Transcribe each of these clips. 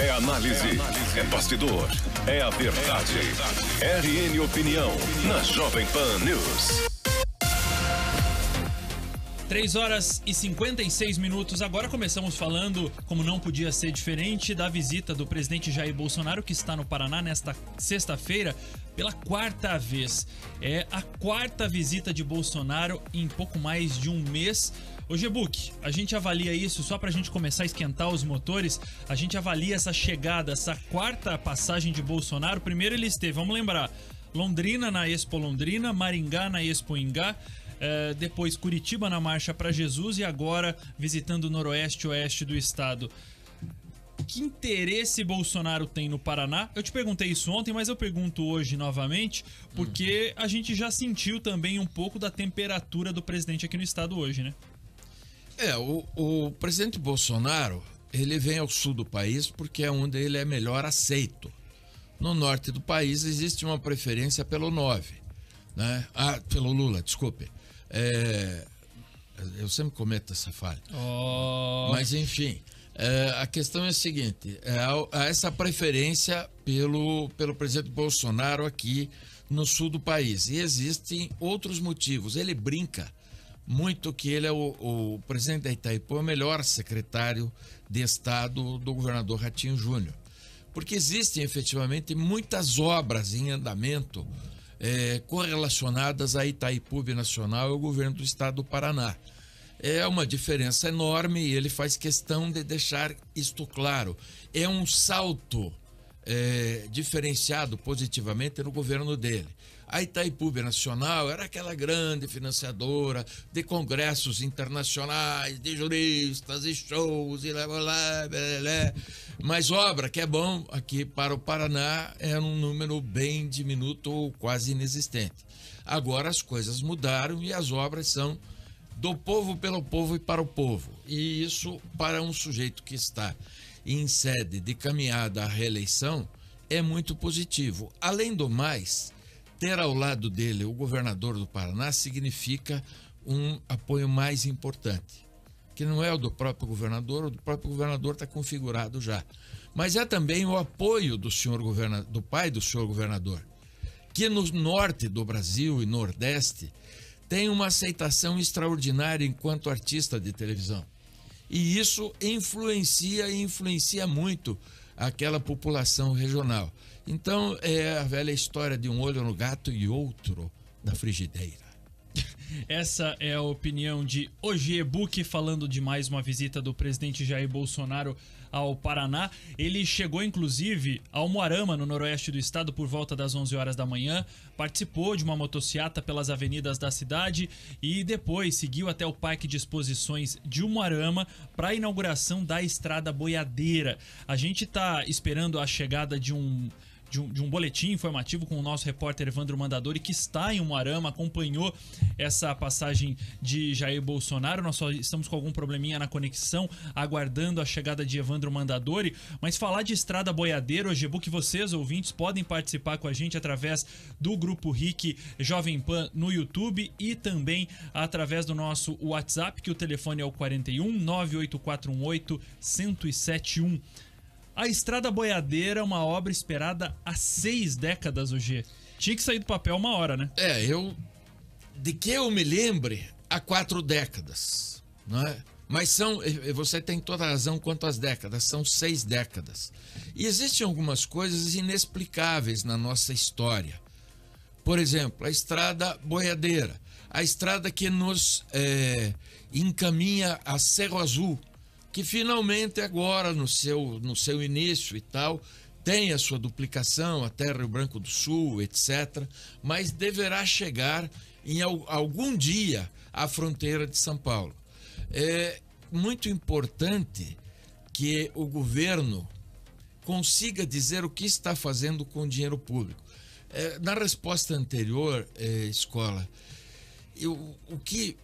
É análise, é bastidor, É a verdade. RN Opinião, na Jovem Pan News. 3 horas e 56 minutos. Agora começamos falando, como não podia ser diferente, da visita do presidente Jair Bolsonaro, que está no Paraná nesta sexta-feira pela quarta vez. É a quarta visita de Bolsonaro em pouco mais de um mês. Ô Gebuk, a gente avalia isso só para a gente começar a esquentar os motores. A gente avalia essa chegada, essa quarta passagem de Bolsonaro. Primeiro ele esteve, vamos lembrar, Londrina na Expo Londrina, Maringá na Expo Ingá, é, depois Curitiba na marcha para Jesus e agora visitando o noroeste e oeste do estado. Que interesse Bolsonaro tem no Paraná? Eu te perguntei isso ontem, mas eu pergunto hoje novamente, porque uhum. a gente já sentiu também um pouco da temperatura do presidente aqui no estado hoje, né? É, o, o presidente Bolsonaro, ele vem ao sul do país porque é onde ele é melhor aceito. No norte do país existe uma preferência pelo 9, né? Ah, pelo Lula, desculpe. É, eu sempre cometo essa falha. Oh. Mas, enfim, é, a questão é a seguinte: é, há, essa preferência pelo, pelo presidente Bolsonaro aqui no sul do país. E existem outros motivos. Ele brinca muito que ele é o, o presidente da Itaipu, é o melhor secretário de Estado do governador Ratinho Júnior. Porque existem efetivamente muitas obras em andamento é, correlacionadas à Itaipu Nacional e ao governo do estado do Paraná. É uma diferença enorme e ele faz questão de deixar isto claro. É um salto é, diferenciado positivamente no governo dele. A Itaipu Nacional era aquela grande financiadora de congressos internacionais, de juristas e shows e lá, lá, lá, lá. Mas obra que é bom aqui para o Paraná era é um número bem diminuto ou quase inexistente. Agora as coisas mudaram e as obras são do povo pelo povo e para o povo. E isso para um sujeito que está em sede de caminhada à reeleição é muito positivo. Além do mais, ter ao lado dele o governador do Paraná significa um apoio mais importante, que não é o do próprio governador, o do próprio governador está configurado já, mas é também o apoio do senhor governa, do pai do senhor governador, que no norte do Brasil e nordeste tem uma aceitação extraordinária enquanto artista de televisão. E isso influencia e influencia muito aquela população regional. Então é a velha história de um olho no gato e outro na frigideira. Essa é a opinião de Ogie Buck falando de mais uma visita do presidente Jair Bolsonaro ao Paraná. Ele chegou inclusive ao Moarama, no noroeste do estado, por volta das 11 horas da manhã, participou de uma motociata pelas avenidas da cidade e depois seguiu até o Parque de Exposições de Moarama para a inauguração da Estrada Boiadeira. A gente está esperando a chegada de um de um, de um boletim informativo com o nosso repórter Evandro Mandadori, que está em Moarama, acompanhou essa passagem de Jair Bolsonaro. Nós só estamos com algum probleminha na conexão, aguardando a chegada de Evandro Mandadori. Mas falar de Estrada Boiadeiro, hoje, que vocês, ouvintes, podem participar com a gente através do Grupo RIC Jovem Pan no YouTube e também através do nosso WhatsApp, que o telefone é o 41 98418 1071. A Estrada Boiadeira é uma obra esperada há seis décadas, hoje. Tinha que sair do papel uma hora, né? É, eu. De que eu me lembre, há quatro décadas. Não é? Mas são. Você tem toda a razão quanto às décadas, são seis décadas. E existem algumas coisas inexplicáveis na nossa história. Por exemplo, a estrada boiadeira, a estrada que nos é, encaminha a Cerro Azul, que finalmente agora, no seu, no seu início e tal, tem a sua duplicação até Rio Branco do Sul, etc., mas deverá chegar em algum dia à fronteira de São Paulo. É muito importante que o governo consiga dizer o que está fazendo com o dinheiro público. É, na resposta anterior, é, escola, eu, o que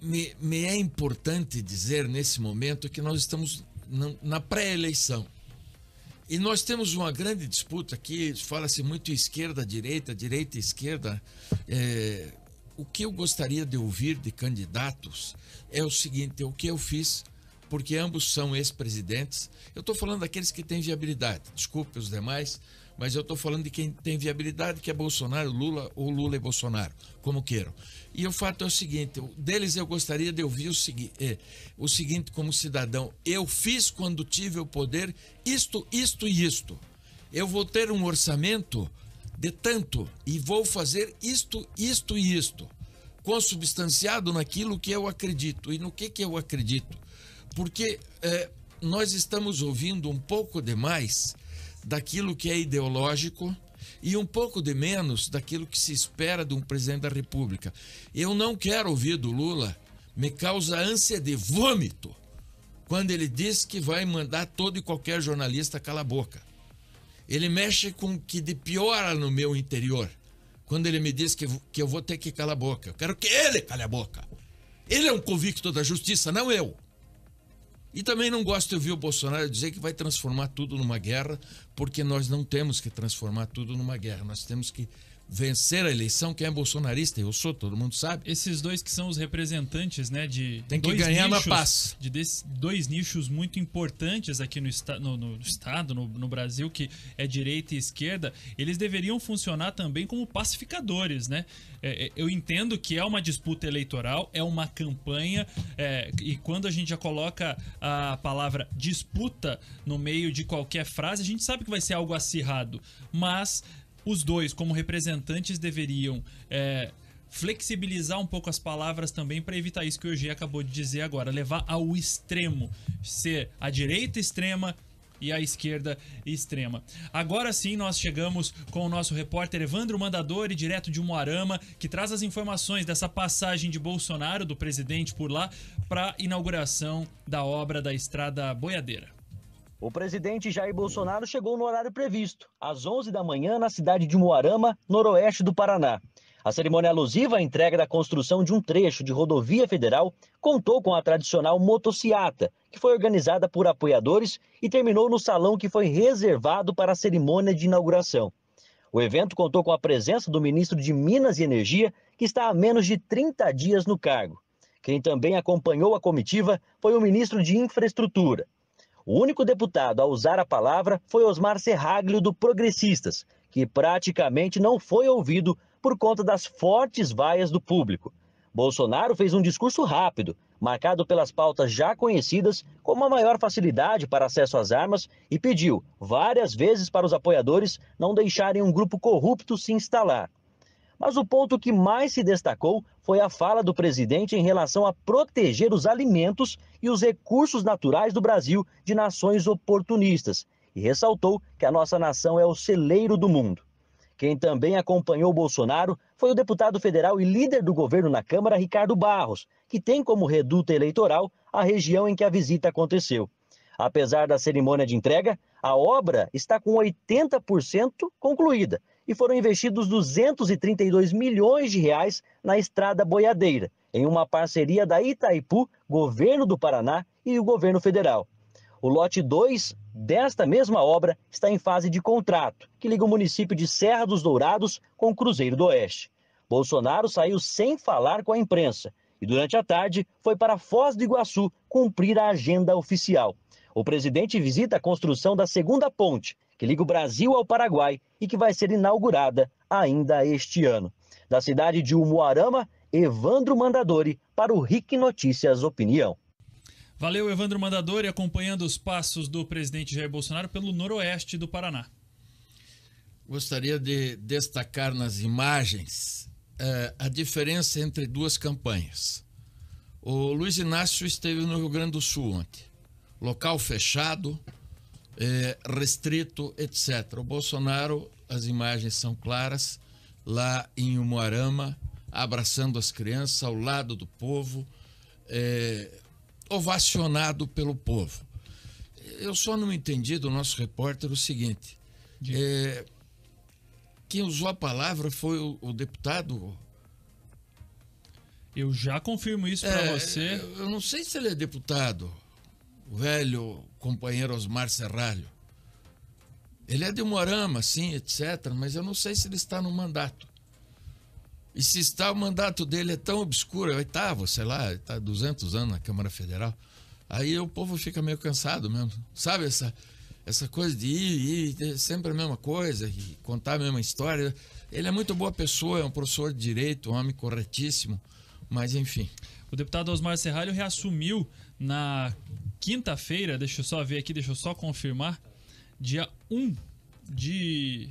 me, me é importante dizer nesse momento que nós estamos na, na pré-eleição. E nós temos uma grande disputa aqui, fala-se muito esquerda, direita, direita, esquerda. É, o que eu gostaria de ouvir de candidatos é o seguinte: o que eu fiz, porque ambos são ex-presidentes. Eu estou falando daqueles que têm viabilidade, desculpe os demais, mas eu estou falando de quem tem viabilidade, que é Bolsonaro, Lula ou Lula e Bolsonaro, como queiram. E o fato é o seguinte: deles eu gostaria de ouvir o, segui eh, o seguinte, como cidadão: eu fiz quando tive o poder isto, isto e isto. Eu vou ter um orçamento de tanto e vou fazer isto, isto e isto, consubstanciado naquilo que eu acredito. E no que, que eu acredito? Porque eh, nós estamos ouvindo um pouco demais daquilo que é ideológico e um pouco de menos daquilo que se espera de um presidente da República. Eu não quero ouvir do Lula, me causa ânsia de vômito quando ele diz que vai mandar todo e qualquer jornalista calar a boca. Ele mexe com o que de piora no meu interior quando ele me diz que, que eu vou ter que calar a boca. Eu quero que ele cale a boca. Ele é um convicto da justiça, não eu. E também não gosto de ouvir o Bolsonaro dizer que vai transformar tudo numa guerra, porque nós não temos que transformar tudo numa guerra. Nós temos que vencer a eleição, quem é bolsonarista, eu sou, todo mundo sabe. Esses dois que são os representantes, né, de Tem que ganhar nichos, na paz. De dois nichos muito importantes aqui no, esta no, no estado, no, no, Brasil, que é direita e esquerda, eles deveriam funcionar também como pacificadores, né? É, é, eu entendo que é uma disputa eleitoral, é uma campanha, é, e quando a gente já coloca a palavra disputa no meio de qualquer frase, a gente sabe que vai ser algo acirrado, mas os dois, como representantes, deveriam é, flexibilizar um pouco as palavras também para evitar isso que o G acabou de dizer agora, levar ao extremo, ser a direita extrema e a esquerda extrema. Agora sim, nós chegamos com o nosso repórter Evandro Mandadori, direto de Moarama, que traz as informações dessa passagem de Bolsonaro, do presidente por lá, para a inauguração da obra da Estrada Boiadeira. O presidente Jair Bolsonaro chegou no horário previsto, às 11 da manhã, na cidade de Moarama, noroeste do Paraná. A cerimônia alusiva à entrega da construção de um trecho de rodovia federal contou com a tradicional motociata, que foi organizada por apoiadores e terminou no salão que foi reservado para a cerimônia de inauguração. O evento contou com a presença do ministro de Minas e Energia, que está há menos de 30 dias no cargo. Quem também acompanhou a comitiva foi o ministro de Infraestrutura. O único deputado a usar a palavra foi Osmar Serraglio, do Progressistas, que praticamente não foi ouvido por conta das fortes vaias do público. Bolsonaro fez um discurso rápido, marcado pelas pautas já conhecidas, como a maior facilidade para acesso às armas, e pediu várias vezes para os apoiadores não deixarem um grupo corrupto se instalar. Mas o ponto que mais se destacou foi a fala do presidente em relação a proteger os alimentos e os recursos naturais do Brasil de nações oportunistas e ressaltou que a nossa nação é o celeiro do mundo. Quem também acompanhou Bolsonaro foi o deputado federal e líder do governo na Câmara, Ricardo Barros, que tem como reduta eleitoral a região em que a visita aconteceu. Apesar da cerimônia de entrega, a obra está com 80% concluída e foram investidos 232 milhões de reais na Estrada Boiadeira, em uma parceria da Itaipu, governo do Paraná e o governo federal. O lote 2 desta mesma obra está em fase de contrato, que liga o município de Serra dos Dourados com o Cruzeiro do Oeste. Bolsonaro saiu sem falar com a imprensa e, durante a tarde, foi para Foz do Iguaçu cumprir a agenda oficial. O presidente visita a construção da segunda ponte, que liga o Brasil ao Paraguai e que vai ser inaugurada ainda este ano. Da cidade de Umuarama, Evandro Mandadori para o RIC Notícias Opinião. Valeu, Evandro Mandadori, acompanhando os passos do presidente Jair Bolsonaro pelo noroeste do Paraná. Gostaria de destacar nas imagens eh, a diferença entre duas campanhas. O Luiz Inácio esteve no Rio Grande do Sul ontem. Local fechado, é, restrito, etc. O Bolsonaro, as imagens são claras, lá em Umuarama, abraçando as crianças, ao lado do povo, é, ovacionado pelo povo. Eu só não entendi do nosso repórter o seguinte: é, quem usou a palavra foi o, o deputado. Eu já confirmo isso para é, você. Eu não sei se ele é deputado o velho companheiro Osmar Serralho. Ele é de Morama, sim, etc., mas eu não sei se ele está no mandato. E se está, o mandato dele é tão obscuro, é oitavo, sei lá, está 200 anos na Câmara Federal. Aí o povo fica meio cansado mesmo. Sabe essa, essa coisa de ir, ir, sempre a mesma coisa, e contar a mesma história. Ele é muito boa pessoa, é um professor de direito, um homem corretíssimo, mas enfim. O deputado Osmar Serralho reassumiu na quinta-feira, deixa eu só ver aqui, deixa eu só confirmar, dia 1 de.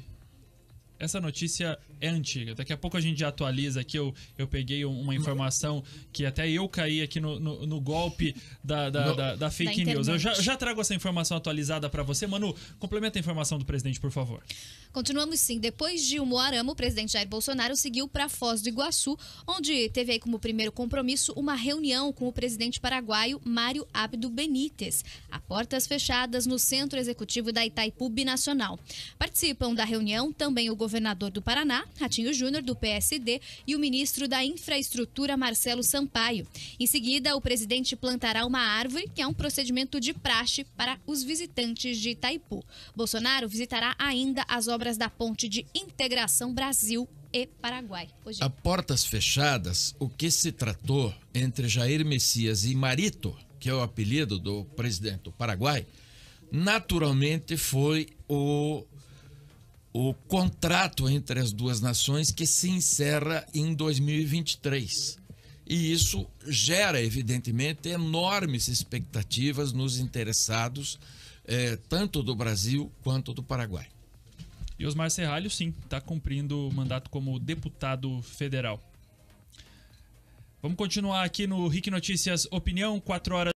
Essa notícia é antiga. Daqui a pouco a gente já atualiza aqui. Eu, eu peguei uma informação que até eu caí aqui no, no, no golpe da, da, no, da, da fake news. Eu já, já, trago essa informação atualizada para você. Manu, complementa a informação do presidente, por favor. Continuamos sim. Depois de Moarama, o presidente Jair Bolsonaro seguiu para Foz do Iguaçu, onde teve aí como primeiro compromisso uma reunião com o presidente paraguaio Mário Abdo Benítez, a portas fechadas no Centro Executivo da Itaipu Binacional. Participam da reunião também o governador do Paraná, Ratinho Júnior, do PSD, e o ministro da Infraestrutura, Marcelo Sampaio. Em seguida, o presidente plantará uma árvore, que é um procedimento de praxe para os visitantes de Itaipu. Bolsonaro visitará ainda as obras da Ponte de Integração Brasil e Paraguai. Hoje. A portas fechadas, o que se tratou entre Jair Messias e Marito, que é o apelido do presidente do Paraguai, naturalmente foi o o contrato entre as duas nações que se encerra em 2023. E isso gera, evidentemente, enormes expectativas nos interessados, eh, tanto do Brasil quanto do Paraguai. E Osmar Serralho, sim, está cumprindo o mandato como deputado federal. Vamos continuar aqui no RIC Notícias Opinião, 4 horas.